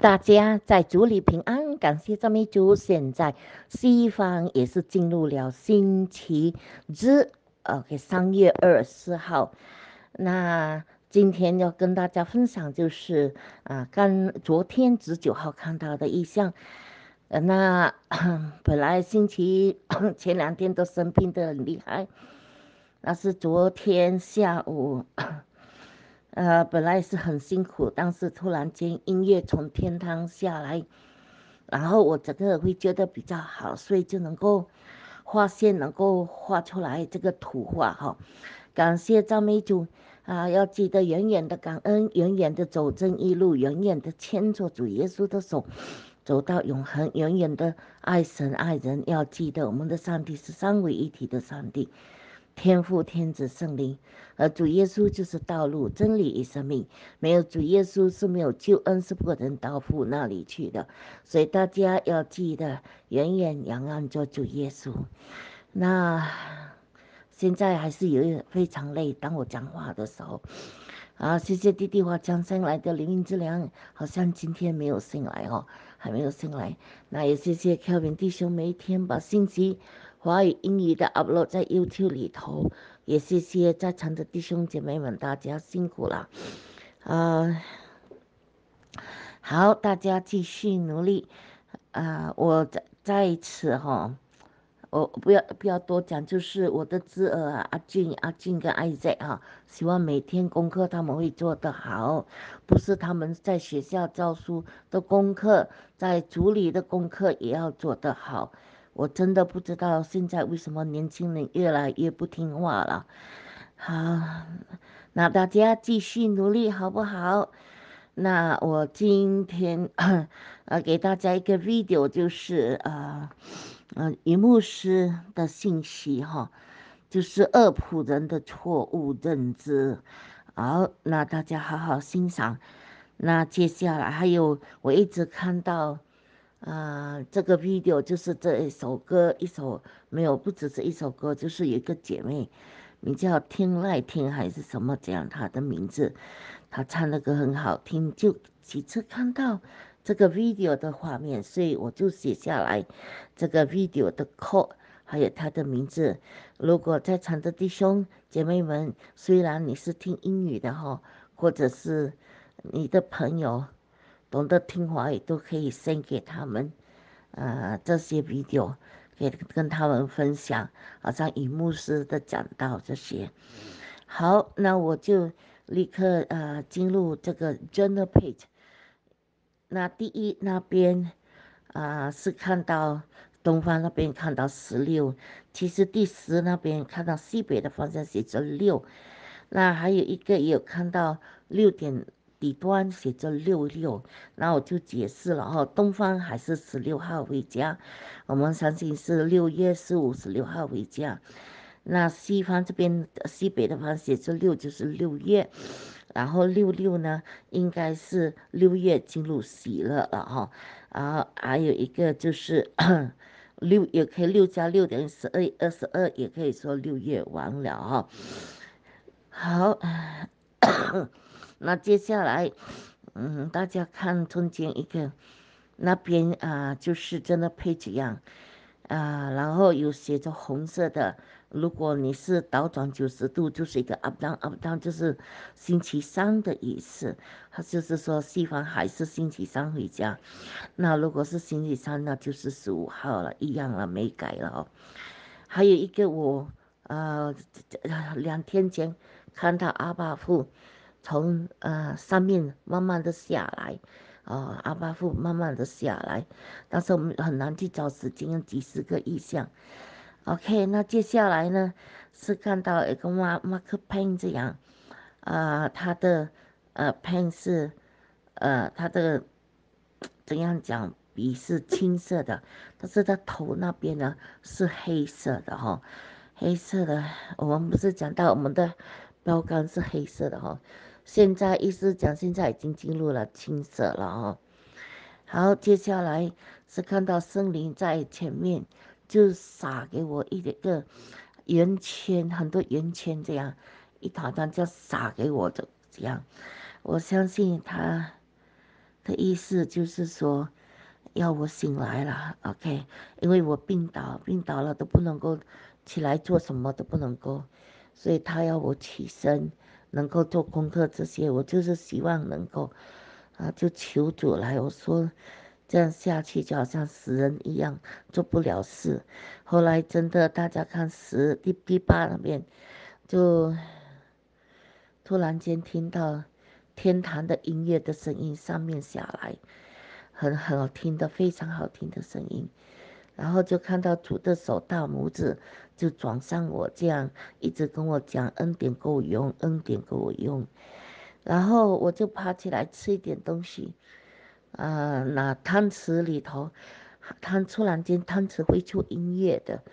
大家在族里平安，感谢这么族。现在西方也是进入了星期日，OK，三月二十四号。那今天要跟大家分享就是啊，跟昨天十九号看到的一象。呃，那本来星期前两天都生病的很厉害，那是昨天下午。呃，本来是很辛苦，但是突然间音乐从天堂下来，然后我整个人会觉得比较好，所以就能够画线，能够画出来这个图画哈。感谢赞美主啊！要记得远远的感恩，远远的走正一路，远远的牵着主耶稣的手，走到永恒。远远的爱神爱人，要记得我们的上帝是三位一体的上帝。天父、天子、圣灵，而主耶稣就是道路、真理与生命。没有主耶稣是没有救恩，是不可能到父那里去的。所以大家要记得远远仰望着主耶稣。那现在还是有点非常累。当我讲话的时候，啊，谢谢弟弟华江山来的灵命之粮，好像今天没有醒来哦，还没有醒来。那也谢谢教平弟兄每一天把信息。华语英语的 upload 在 u t u b e 里头，也谢谢在场的弟兄姐妹们，大家辛苦了。啊，好，大家继续努力。啊，我在此哈，我不要不要多讲，就是我的侄儿阿俊、阿俊跟阿 Z 哈，希望每天功课他们会做得好，不是他们在学校教书的功课，在组里的功课也要做得好。我真的不知道现在为什么年轻人越来越不听话了。好，那大家继续努力，好不好？那我今天 呃给大家一个 video，就是呃呃云牧师的信息哈，就是恶仆人的错误认知。好，那大家好好欣赏。那接下来还有我一直看到。啊，这个 video 就是这一首歌，一首没有不只是一首歌，就是有一个姐妹，名叫天籁天还是什么，讲她的名字，她唱的歌很好听，就几次看到这个 video 的画面，所以我就写下来这个 video 的 c a l l 还有她的名字。如果在场的弟兄姐妹们，虽然你是听英语的哈，或者是你的朋友。懂得听话也都可以先给他们，呃，这些 video 给跟他们分享，好像以牧师的讲到这些。好，那我就立刻呃进入这个 general page。那第一那边啊是看到东方那边看到十六，其实第十那边看到西北的方向写着六，那还有一个也有看到六点。底端写着六六，那我就解释了哈，东方还是十六号回家，我们相信是六月是五十六号回家，那西方这边西北的方写着六就是六月，然后六六呢应该是六月进入喜乐了哈，然后还有一个就是 六也可以六加六等于十二，二十二也可以说六月完了哈，好。那接下来，嗯，大家看中间一个，那边啊，就是真的配置样，啊，然后有写着红色的。如果你是倒转九十度，就是一个 up down up down，就是星期三的意思。他就是说，喜欢还是星期三回家。那如果是星期三，那就是十五号了，一样了，没改了哦。还有一个我，呃，两天前。看到阿巴父从呃上面慢慢的下来，哦，阿巴父慢慢的下来，但是我们很难去找时间，几十个意向。OK，那接下来呢是看到一个马马克喷这样，啊，他的呃喷是呃他的怎样讲笔是青色的，但是他头那边呢是黑色的哈，黑色的。我们不是讲到我们的。标杆是黑色的哈，现在意思讲现在已经进入了青色了哈。好，接下来是看到森林在前面，就撒给我一个圆圈，很多圆圈这样，一团团就撒给我的这样。我相信他的意思就是说要我醒来了，OK，因为我病倒病倒了都不能够起来做什么都不能够。所以他要我起身，能够做功课这些，我就是希望能够，啊，就求主来。我说，这样下去就好像死人一样，做不了事。后来真的，大家看十第第八那边，就突然间听到天堂的音乐的声音上面下来，很很好听的，非常好听的声音。然后就看到主的手大拇指就转向我，这样一直跟我讲恩典给我用，恩典给我用。然后我就爬起来吃一点东西，呃，拿汤匙里头，汤突然间汤匙会出音乐的。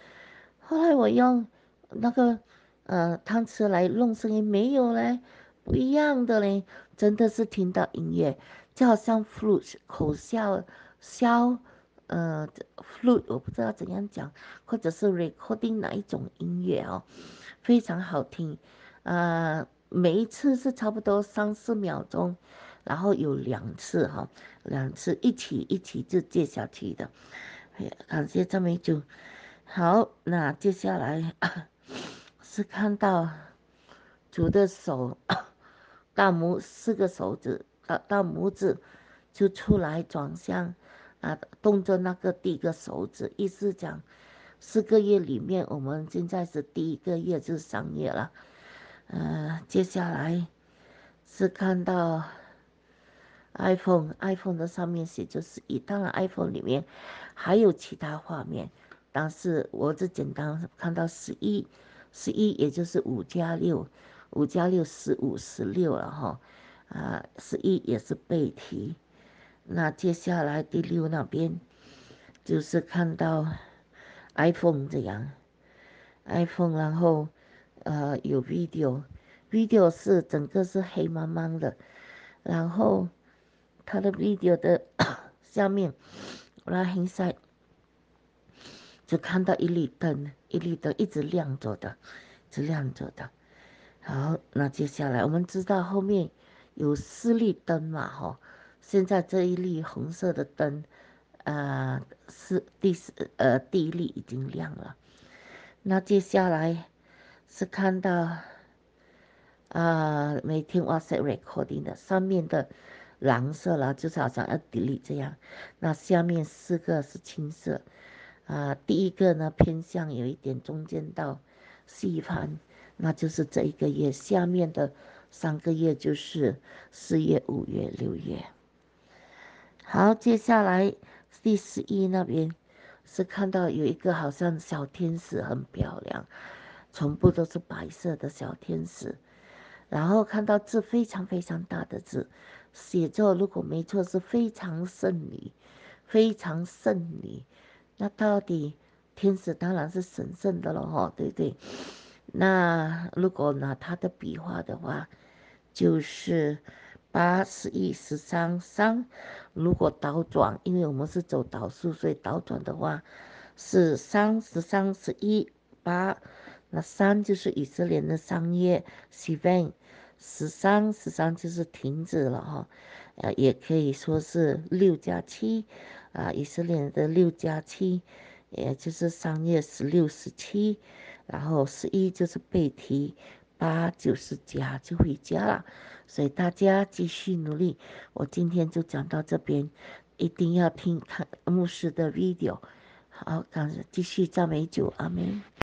后来我用那个呃汤匙来弄声音，没有嘞，不一样的嘞，真的是听到音乐，就好像 fruit 口笑笑。呃 f l u t e 我不知道怎样讲，或者是 recording 哪一种音乐哦，非常好听，呃，每一次是差不多三四秒钟，然后有两次哈，两次一起一起就接下去的，感谢这么一好，那接下来是看到主的手大拇四个手指大大拇指就出来转向啊。动着那个第一个手指，意思讲，四个月里面，我们现在是第一个月，就是三月了。呃，接下来是看到 iPhone，iPhone 的上面写就是一。当然，iPhone 里面还有其他画面，但是我只简单看到十一，十一也就是五加六，五加六十五十六了哈。啊，十一也是背题。那接下来第六那边，就是看到，iPhone 这样，iPhone 然后，呃，有 video，video 是整个是黑茫茫的，然后它的 video 的 下面，拉黑色，就看到一粒灯，一粒灯一直亮着的，直亮着的。好，那接下来我们知道后面有四粒灯嘛，吼。现在这一粒红色的灯，啊，是第四呃第一粒已经亮了。那接下来是看到啊没听我说 recording 的上面的蓝色了，就是好像要 delete 这样。那下面四个是青色，啊，第一个呢偏向有一点中间到细盘，那就是这一个月，下面的三个月就是四月、五月、六月。好，接下来第十一那边是看到有一个好像小天使，很漂亮，全部都是白色的小天使。然后看到字非常非常大的字，写作如果没错是非常圣女，非常圣女。那到底天使当然是神圣的了哈，对不对？那如果拿他的笔画的话，就是。八十一十三三，如果倒转，因为我们是走倒数，所以倒转的话是三十三十一八，那三就是以色列的三月，seven，十三十三就是停止了哈，呃，也可以说是六加七，啊，以色列的六加七，也就是三月十六十七，然后十一就是被提。八九十加就回家了，所以大家继续努力。我今天就讲到这边，一定要听看牧师的 video。好，感谢继续赞美主，阿门。